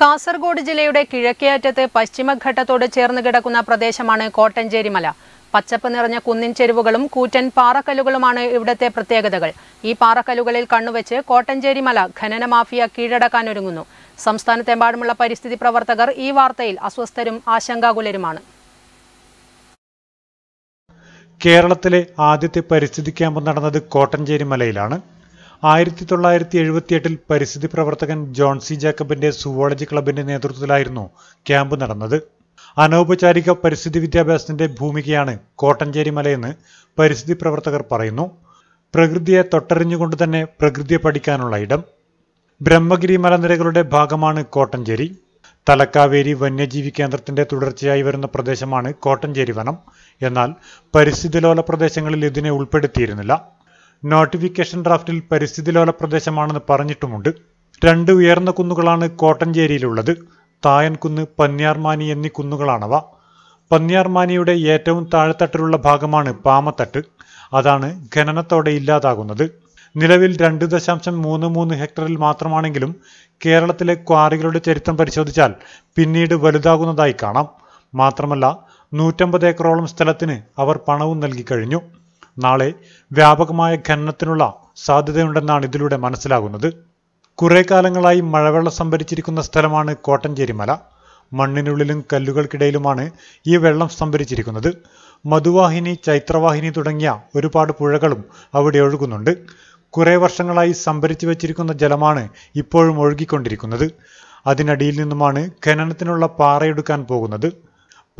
കാസർഗോഡ് ജില്ലയുടെ കിഴക്കേ അറ്റത്ത് പശ്ചിമഘട്ടത്തോട് ചേർന്ന് കിടക്കുന്ന പ്രദേശമാണ് കോട്ടഞ്ചേരി മല പച്ചപ്പ് നിറഞ്ഞ കുന്നിൻ ചെരുവുകളും കൂറ്റൻ പാറക്കല്ലുകളുമാണ് ഇവിടത്തെ പ്രത്യേകതകൾ ഈ പാറക്കല്ലുകളിൽ കണ്ണുവെച്ച് കോട്ടഞ്ചേരി മല ഖനന മാഫിയ കീഴടക്കാനൊരുങ്ങുന്നു സംസ്ഥാനത്തെമ്പാടുമുള്ള പരിസ്ഥിതി പ്രവർത്തകർ ഈ വാർത്തയിൽ അസ്വസ്ഥരും ആശങ്കാകുലരുമാണ് കേരളത്തിലെ ആദ്യത്തെ പരിസ്ഥിതി ക്യാമ്പ് നടന്നത് കോട്ടഞ്ചേരി മലയിലാണ് ആയിരത്തി തൊള്ളായിരത്തി എഴുപത്തിയെട്ടിൽ പരിസ്ഥിതി പ്രവർത്തകൻ ജോൺസി ജേക്കബിന്റെ സുവോളജി ക്ലബിന്റെ നേതൃത്വത്തിലായിരുന്നു ക്യാമ്പ് നടന്നത് അനൗപചാരിക പരിസ്ഥിതി വിദ്യാഭ്യാസത്തിന്റെ ഭൂമികയാണ് കോട്ടഞ്ചേരി മലയെന്ന് പരിസ്ഥിതി പ്രവർത്തകർ പറയുന്നു പ്രകൃതിയെ തൊട്ടറിഞ്ഞുകൊണ്ട് തന്നെ പ്രകൃതിയെ പഠിക്കാനുള്ള ഇടം ബ്രഹ്മഗിരി മലനിരകളുടെ ഭാഗമാണ് കോട്ടഞ്ചേരി തലക്കാവേരി വന്യജീവി കേന്ദ്രത്തിന്റെ തുടർച്ചയായി വരുന്ന പ്രദേശമാണ് കോട്ടഞ്ചേരി വനം എന്നാൽ പരിസ്ഥിതി ലോല പ്രദേശങ്ങളിൽ ഇതിനെ ഉൾപ്പെടുത്തിയിരുന്നില്ല നോട്ടിഫിക്കേഷൻ ഡ്രാഫ്റ്റിൽ ലോല പ്രദേശമാണെന്ന് പറഞ്ഞിട്ടുമുണ്ട് രണ്ട് ഉയർന്ന കുന്നുകളാണ് കോട്ടഞ്ചേരിയിലുള്ളത് തായൻകുന്ന് പന്നിയാർമാനി എന്നീ കുന്നുകളാണവ പന്നിയാർമാനിയുടെ ഏറ്റവും താഴെത്തട്ടിലുള്ള ഭാഗമാണ് പാമത്തട്ട് അതാണ് ഖനനത്തോടെ ഇല്ലാതാകുന്നത് നിലവിൽ രണ്ട് ദശാംശം മൂന്ന് മൂന്ന് ഹെക്ടറിൽ മാത്രമാണെങ്കിലും കേരളത്തിലെ ക്വാറികളുടെ ചരിത്രം പരിശോധിച്ചാൽ പിന്നീട് വലുതാകുന്നതായി കാണാം മാത്രമല്ല നൂറ്റമ്പത് ഏക്കറോളം സ്ഥലത്തിന് അവർ പണവും നൽകി കഴിഞ്ഞു നാളെ വ്യാപകമായ ഖനനത്തിനുള്ള സാധ്യതയുണ്ടെന്നാണ് ഇതിലൂടെ മനസ്സിലാകുന്നത് കുറേ കാലങ്ങളായി മഴവെള്ളം സംഭരിച്ചിരിക്കുന്ന സ്ഥലമാണ് കോട്ടഞ്ചേരി മല മണ്ണിനുള്ളിലും കല്ലുകൾക്കിടയിലുമാണ് ഈ വെള്ളം സംഭരിച്ചിരിക്കുന്നത് മധുവാഹിനി ചൈത്രവാഹിനി തുടങ്ങിയ ഒരുപാട് പുഴകളും അവിടെ ഒഴുകുന്നുണ്ട് കുറേ വർഷങ്ങളായി സംഭരിച്ചു വച്ചിരിക്കുന്ന ജലമാണ് ഇപ്പോഴും ഒഴുകിക്കൊണ്ടിരിക്കുന്നത് അതിനടിയിൽ നിന്നുമാണ് ഖനനത്തിനുള്ള പാറയെടുക്കാൻ പോകുന്നത്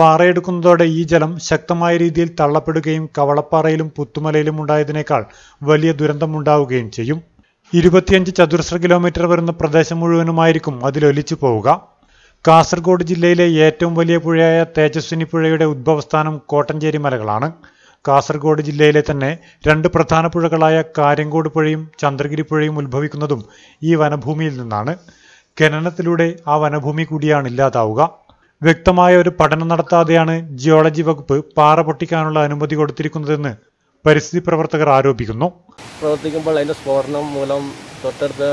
പാറയെടുക്കുന്നതോടെ ഈ ജലം ശക്തമായ രീതിയിൽ തള്ളപ്പെടുകയും കവളപ്പാറയിലും പുത്തുമലയിലും ഉണ്ടായതിനേക്കാൾ വലിയ ദുരന്തമുണ്ടാവുകയും ചെയ്യും ഇരുപത്തിയഞ്ച് ചതുരശ്ര കിലോമീറ്റർ വരുന്ന പ്രദേശം മുഴുവനുമായിരിക്കും അതിലൊലിച്ചു പോവുക കാസർഗോഡ് ജില്ലയിലെ ഏറ്റവും വലിയ പുഴയായ തേജസ്വിനി പുഴയുടെ ഉദ്ഭവസ്ഥാനം കോട്ടഞ്ചേരി മലകളാണ് കാസർഗോഡ് ജില്ലയിലെ തന്നെ രണ്ട് പ്രധാന പുഴകളായ കാര്യങ്കോട് പുഴയും ചന്ദ്രഗിരി പുഴയും ഉത്ഭവിക്കുന്നതും ഈ വനഭൂമിയിൽ നിന്നാണ് ഖനനത്തിലൂടെ ആ വനഭൂമി കൂടിയാണ് ഇല്ലാതാവുക വ്യക്തമായ ഒരു പഠനം നടത്താതെയാണ് ജിയോളജി വകുപ്പ് പാറ പൊട്ടിക്കാനുള്ള അനുമതി കൊടുത്തിരിക്കുന്നതെന്ന് പരിസ്ഥിതി പ്രവർത്തകർ ആരോപിക്കുന്നു പ്രവർത്തിക്കുമ്പോൾ അതിന്റെ സ്ഫോടനം മൂലം തൊട്ടടുത്ത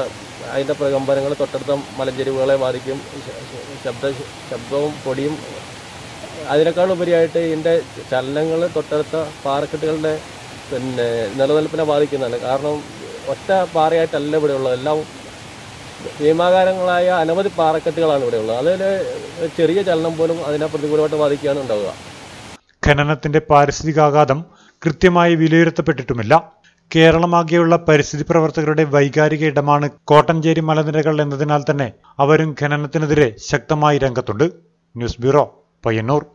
അതിന്റെ പ്രകമ്പനങ്ങൾ തൊട്ടടുത്ത മലഞ്ചെരിവുകളെ ബാധിക്കും ശബ്ദ ശബ്ദവും പൊടിയും അതിനേക്കാൾ ഉപരിയായിട്ട് ഇതിന്റെ ചലനങ്ങൾ തൊട്ടടുത്ത പാറക്കെട്ടുകളുടെ പിന്നെ നിലനിൽപ്പിനെ ബാധിക്കുന്നതാണ് കാരണം ഒറ്റ പാറയായിട്ടല്ല ഇവിടെ ഉള്ളത് എല്ലാം നിയമാകാരങ്ങളായ അനവധി പാറക്കെട്ടുകളാണ് ഇവിടെയുള്ളത് അതിൽ ചെറിയ ചലനം പോലും അതിനെ പ്രതികൂലമായിട്ട് ബാധിക്കുകയാണ് ഉണ്ടാവുക ഖനനത്തിന്റെ പാരിസ്ഥിതികാഘാതം കൃത്യമായി വിലയിരുത്തപ്പെട്ടിട്ടുമില്ല കേരളമാകെയുള്ള പരിസ്ഥിതി പ്രവർത്തകരുടെ വൈകാരിക ഇടമാണ് കോട്ടഞ്ചേരി മലനിരകൾ എന്നതിനാൽ തന്നെ അവരും ഖനനത്തിനെതിരെ ശക്തമായി രംഗത്തുണ്ട് ന്യൂസ് ബ്യൂറോ പയ്യന്നൂർ